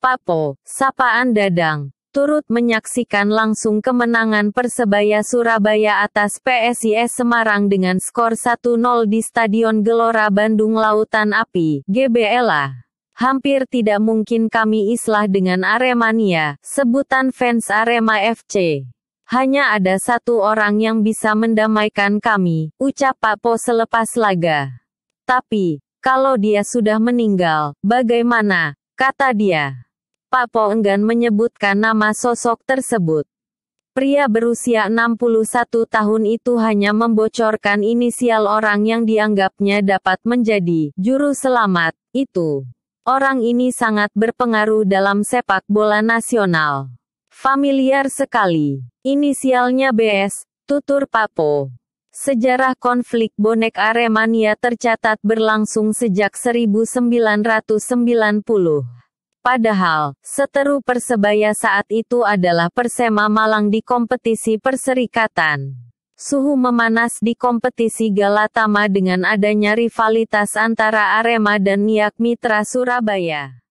Papo, sapaan Dadang, turut menyaksikan langsung kemenangan Persebaya Surabaya atas PSIS Semarang dengan skor 1-0 di Stadion Gelora Bandung Lautan Api, GBLA. Hampir tidak mungkin kami islah dengan Aremania, sebutan fans Arema FC. Hanya ada satu orang yang bisa mendamaikan kami, ucap Papo selepas laga. Tapi, kalau dia sudah meninggal, bagaimana, kata dia. Papo enggan menyebutkan nama sosok tersebut. Pria berusia 61 tahun itu hanya membocorkan inisial orang yang dianggapnya dapat menjadi juru selamat itu. Orang ini sangat berpengaruh dalam sepak bola nasional. Familiar sekali. Inisialnya BS, tutur Papo. Sejarah konflik bonek Aremania tercatat berlangsung sejak 1990. Padahal, seteru Persebaya saat itu adalah Persema Malang di kompetisi perserikatan. Suhu memanas di kompetisi Galatama dengan adanya rivalitas antara Arema dan Niak Mitra Surabaya.